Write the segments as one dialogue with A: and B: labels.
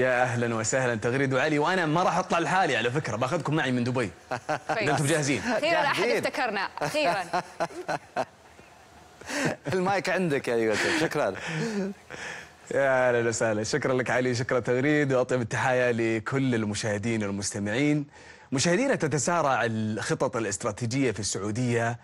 A: يا اهلا وسهلا تغريد وعلي وانا ما راح اطلع لحالي على فكره باخذكم معي من دبي انتم جاهزين اخيرا احد
B: افتكرنا اخيرا
A: المايك عندك يا يوسف شكرا يا اهلا وسهلا شكرا لك علي شكرا تغريد واطيب التحايا لكل المشاهدين والمستمعين مشاهدينا تتسارع الخطط الاستراتيجيه في السعوديه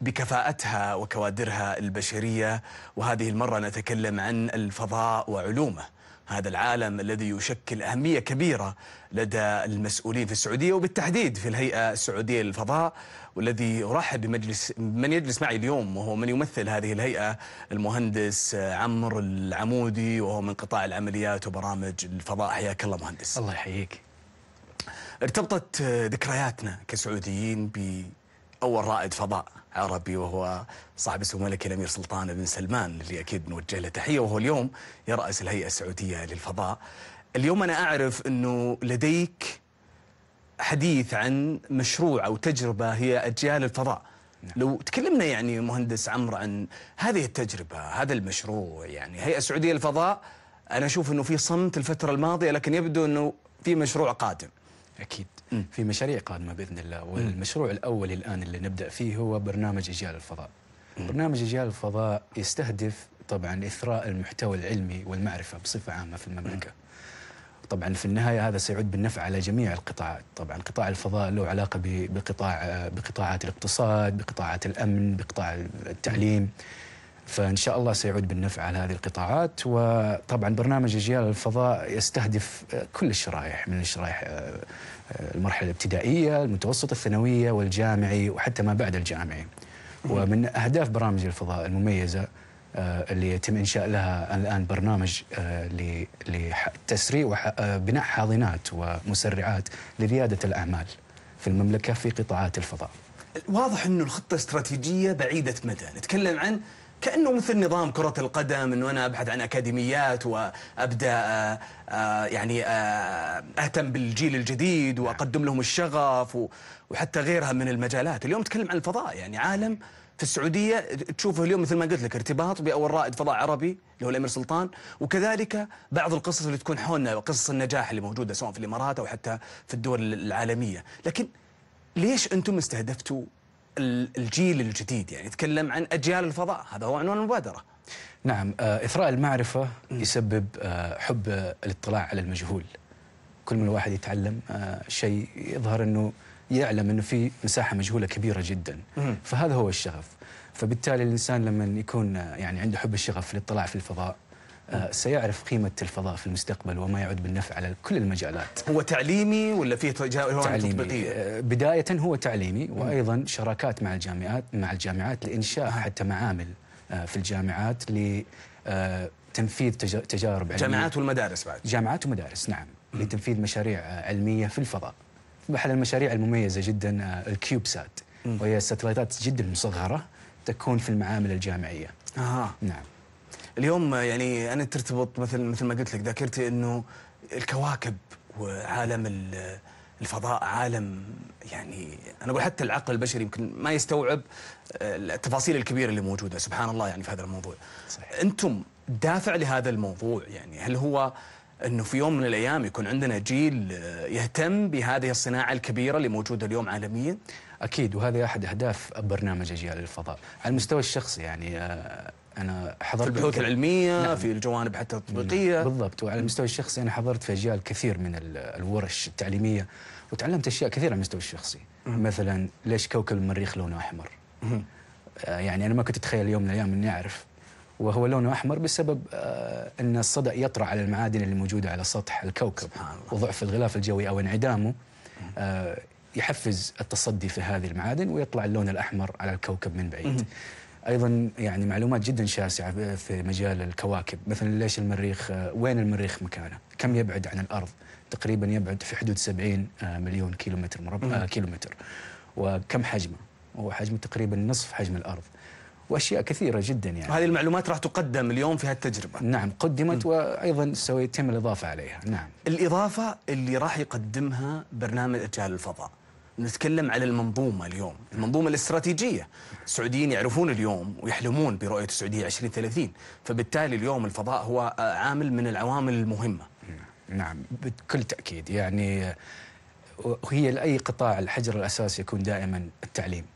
A: بكفاءتها وكوادرها البشريه وهذه المره نتكلم عن الفضاء وعلومه هذا العالم الذي يشكل أهمية كبيرة لدى المسؤولين في السعودية وبالتحديد في الهيئة السعودية للفضاء والذي أرحب بمجلس من يجلس معي اليوم وهو من يمثل هذه الهيئة المهندس عمر العمودي وهو من قطاع العمليات وبرامج الفضاء حياك الله مهندس الله يحييك ارتبطت ذكرياتنا كسعوديين أول رائد فضاء عربي وهو صاحب سمو الملك الأمير سلطان بن سلمان اللي أكيد نوجه له تحية وهو اليوم يرأس الهيئة السعودية للفضاء اليوم أنا أعرف أنه لديك حديث عن مشروع أو تجربة هي أجيال الفضاء نعم. لو تكلمنا يعني مهندس عمرو عن هذه التجربة هذا المشروع يعني هيئة سعودية للفضاء أنا أشوف أنه في صمت الفترة الماضية لكن يبدو أنه في مشروع قادم
B: أكيد في مشاريع قادمه باذن الله والمشروع الاول الان اللي نبدا فيه هو برنامج اجيال الفضاء برنامج اجيال الفضاء يستهدف طبعا اثراء المحتوى العلمي والمعرفه بصفه عامه في المملكه طبعا في النهايه هذا سيعود بالنفع على جميع القطاعات، طبعا قطاع الفضاء له علاقه بقطاع بقطاعات الاقتصاد، بقطاعات الامن، بقطاع التعليم. فان شاء الله سيعود بالنفع على هذه القطاعات وطبعا برنامج اجيال الفضاء يستهدف كل الشرائح من الشرائح آه، آه، المرحله الابتدائيه، المتوسطه الثانويه والجامعي وحتى ما بعد الجامعي. ومن اهداف برامج الفضاء المميزه آه، اللي يتم انشاء لها الان برنامج لتسريع وبناء حاضنات ومسرعات لرياده الاعمال في المملكه في قطاعات الفضاء.
A: واضح انه الخطه استراتيجيه بعيده مدى، نتكلم عن كانه مثل نظام كره القدم انه انا ابحث عن اكاديميات وابدا آه، يعني آه، اهتم بالجيل الجديد واقدم لهم الشغف وحتى غيرها من المجالات، اليوم نتكلم عن الفضاء يعني عالم في السعوديه تشوفه اليوم مثل ما قلت لك ارتباط باول رائد فضاء عربي اللي هو الامير سلطان وكذلك بعض القصص اللي تكون حولنا قصص النجاح اللي موجوده سواء في الامارات او حتى في الدول العالميه، لكن ليش انتم استهدفتوا الجيل الجديد يعني يتكلم عن أجيال الفضاء هذا هو عنوان المبادرة
B: نعم آه، إثراء المعرفة يسبب آه، حب الاطلاع على المجهول كل ما الواحد يتعلم آه، شيء يظهر أنه يعلم أنه في مساحة مجهولة كبيرة جدا فهذا هو الشغف فبالتالي الإنسان لما يكون يعني عنده حب الشغف في الاطلاع في الفضاء آه، سيعرف قيمة الفضاء في المستقبل وما يعود بالنفع على كل المجالات
A: هو تعليمي ولا فيه تجارب تطبيقية؟
B: آه، بداية هو تعليمي وأيضا شراكات مع الجامعات مع الجامعات لإنشاء حتى معامل آه، في الجامعات لتنفيذ تجارب علمية جامعات والمدارس بعد جامعات ومدارس نعم لتنفيذ مشاريع علمية في الفضاء أحد المشاريع المميزة جدا الكيوب سات وهي ساتلايتات جدا مصغرة تكون في المعامل الجامعية آه. نعم
A: اليوم يعني انا ترتبط مثل مثل ما قلت لك ذاكرتي انه الكواكب وعالم الفضاء عالم يعني انا اقول حتى العقل البشري يمكن ما يستوعب آه، التفاصيل الكبيره اللي موجوده سبحان الله يعني في هذا الموضوع صحيح. انتم دافع لهذا الموضوع يعني هل هو انه في يوم من الايام يكون عندنا جيل آه، يهتم بهذه الصناعه
B: الكبيره اللي موجوده اليوم عالميا اكيد وهذا احد اهداف برنامج اجيال الفضاء على المستوى الشخصي يعني آه، انا حضرت في البحوث العلميه نعم. في الجوانب حتى نعم. التطبيقيه بالضبط وعلى المستوى الشخصي انا حضرت في اجيال كثير من الورش التعليميه وتعلمت اشياء كثيره على المستوى الشخصي مم. مثلا ليش كوكب المريخ لونه احمر آه يعني انا ما كنت اتخيل يوم من الايام اني اعرف وهو لونه احمر بسبب آه ان الصدأ يطرأ على المعادن اللي موجوده على سطح الكوكب وضعف الغلاف الجوي او انعدامه آه يحفز التصدي في هذه المعادن ويطلع اللون الاحمر على الكوكب من بعيد ايضا يعني معلومات جدا شاسعه في مجال الكواكب مثلا ليش المريخ آه، وين المريخ مكانه كم يبعد عن الارض تقريبا يبعد في حدود 70 آه، مليون كيلومتر مربع آه، كيلومتر وكم حجمه هو حجمه تقريبا نصف حجم الارض واشياء كثيره جدا يعني
A: هذه المعلومات راح تقدم اليوم في هالتجربه نعم قدمت مم. وايضا سويت تم الاضافه عليها نعم الاضافه اللي راح يقدمها برنامج اجال الفضاء نتكلم على المنظومة اليوم المنظومة الاستراتيجية السعوديين يعرفون اليوم ويحلمون برؤية السعودية 2030 فبالتالي اليوم الفضاء هو عامل من
B: العوامل المهمة نعم بكل تأكيد يعني وهي لأي قطاع الحجر الأساسي يكون دائما التعليم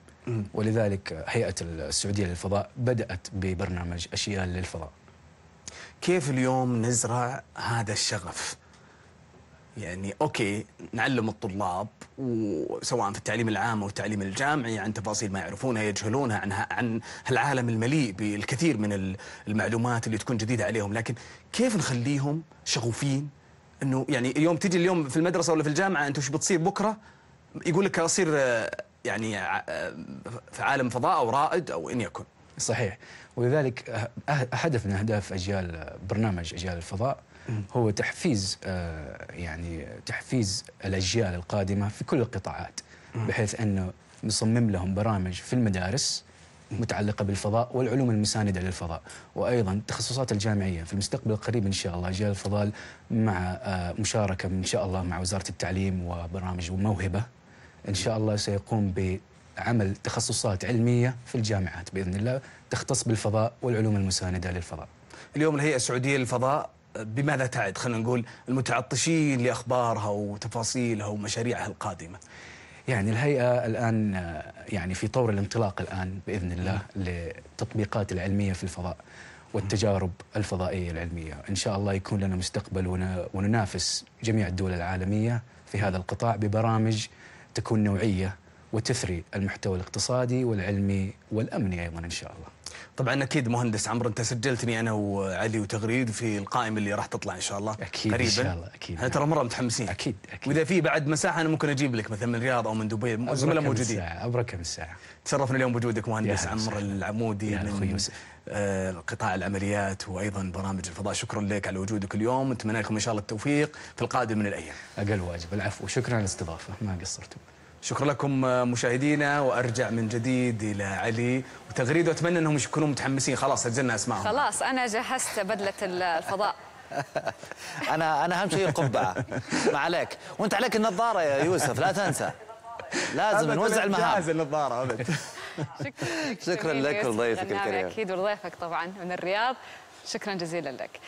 B: ولذلك هيئة السعودية للفضاء بدأت ببرنامج أشياء للفضاء
A: كيف اليوم نزرع هذا الشغف يعني اوكي نعلم الطلاب وسواء في التعليم العام او التعليم الجامعي عن يعني تفاصيل ما يعرفونها يجهلونها عن عن العالم المليء بالكثير من المعلومات اللي تكون جديده عليهم لكن كيف نخليهم شغوفين انه يعني يوم تجي اليوم في المدرسه ولا في الجامعه انت وش بتصير بكره يقول لك اصير يعني في عالم فضاء او رائد او ان
B: يكن صحيح ولذلك هدف أه-، أه-، من اهداف اجيال برنامج اجيال الفضاء هو تحفيز آه، يعني تحفيز الاجيال القادمه في كل القطاعات بحيث انه نصمم لهم برامج في المدارس متعلقة بالفضاء والعلوم المساندة للفضاء وأيضا التخصصات الجامعية في المستقبل القريب إن شاء الله جاء الفضاء مع آه، مشاركة إن شاء الله مع وزارة التعليم وبرامج وموهبة إن شاء الله سيقوم بعمل تخصصات علمية في الجامعات بإذن الله تختص بالفضاء والعلوم المساندة للفضاء
A: اليوم الهيئة السعودية للفضاء بماذا تعد خلينا نقول المتعطشين لاخبارها وتفاصيلها ومشاريعها القادمه
B: يعني الهيئه الان يعني في طور الانطلاق الان باذن الله للتطبيقات العلميه في الفضاء والتجارب الفضائيه العلميه ان شاء الله يكون لنا مستقبل وننافس جميع الدول العالميه في هذا القطاع ببرامج تكون نوعيه وتثري المحتوى الاقتصادي والعلمي والامني ايضا ان شاء الله.
A: طبعا اكيد مهندس عمرو انت سجلتني انا وعلي وتغريد في القائمه اللي راح تطلع ان شاء الله اكيد قريبا ان شاء الله اكيد احنا ترى مره متحمسين اكيد اكيد واذا في بعد مساحه انا ممكن اجيب لك مثلا من الرياض او من دبي زملاء موجودين
B: ابرك كم الساعه تشرفنا اليوم بوجودك مهندس عمرو
A: العمودي من يوسف آه، قطاع العمليات وايضا برامج الفضاء شكرا لك على وجودك اليوم نتمنى لكم ان شاء الله التوفيق في القادم من الايام
B: اقل واجب العفو شكرا على الاستضافه ما قصرتم
A: شكرا لكم آه، مشاهدينا وارجع من جديد الى علي وتغريده واتمنى انهم يكونوا متحمسين خلاص سجلنا اسمائهم
B: خلاص انا جهزت بدله الفضاء انا انا اهم شيء القبعه
A: ما عليك وانت عليك النظاره يا يوسف لا تنسى لازم نوزع المهام جاهز النظاره ابد شكرا لك ولضيفك الكريم اكيد
B: ولضيفك طبعا من الرياض شكرا جزيلا لك